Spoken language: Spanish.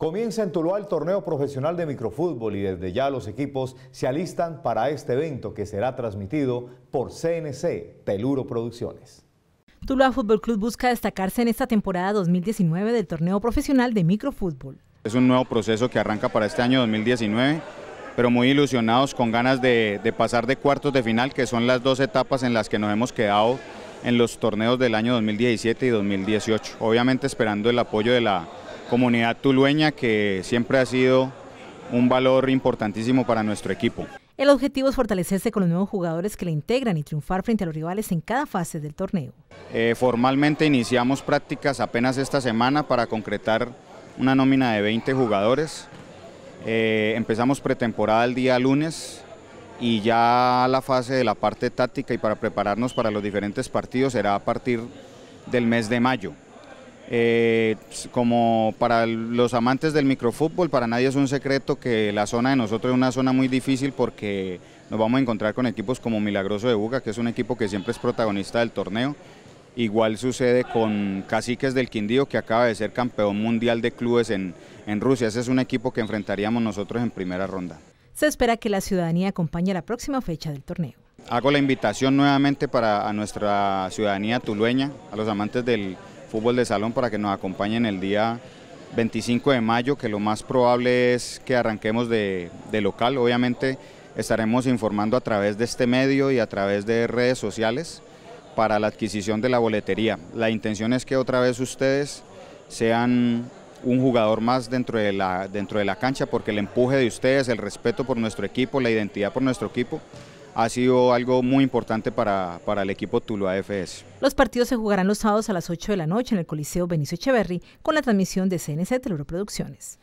Comienza en Tuluá el torneo profesional de microfútbol y desde ya los equipos se alistan para este evento que será transmitido por CNC Teluro Producciones. Tuluá Fútbol Club busca destacarse en esta temporada 2019 del torneo profesional de microfútbol. Es un nuevo proceso que arranca para este año 2019, pero muy ilusionados con ganas de, de pasar de cuartos de final, que son las dos etapas en las que nos hemos quedado en los torneos del año 2017 y 2018. Obviamente esperando el apoyo de la comunidad tulueña que siempre ha sido un valor importantísimo para nuestro equipo. El objetivo es fortalecerse con los nuevos jugadores que le integran y triunfar frente a los rivales en cada fase del torneo. Eh, formalmente iniciamos prácticas apenas esta semana para concretar una nómina de 20 jugadores. Eh, empezamos pretemporada el día lunes y ya la fase de la parte táctica y para prepararnos para los diferentes partidos será a partir del mes de mayo. Eh, como para los amantes del microfútbol, para nadie es un secreto que la zona de nosotros es una zona muy difícil porque nos vamos a encontrar con equipos como Milagroso de Buga, que es un equipo que siempre es protagonista del torneo. Igual sucede con Caciques del Quindío, que acaba de ser campeón mundial de clubes en, Rusia. Ese es un equipo que enfrentaríamos nosotros en primera ronda. Se espera que la ciudadanía acompañe la próxima fecha del torneo. Hago la invitación nuevamente para a nuestra ciudadanía tulueña, a los amantes del, fútbol de salón para que nos acompañen el día 25 de mayo, que lo más probable es que arranquemos de, local. Obviamente estaremos informando a través de este medio y a través de redes sociales para la adquisición de la boletería. La intención es que otra vez ustedes sean un jugador más dentro de, la, dentro de la cancha porque el empuje de ustedes, el respeto por nuestro equipo, la identidad por nuestro equipo ha sido algo muy importante para, el equipo Tuluá FS. Los partidos se jugarán los sábados a las 8 de la noche en el Coliseo Benicio Echeverri con la transmisión de CNC Teleproducciones.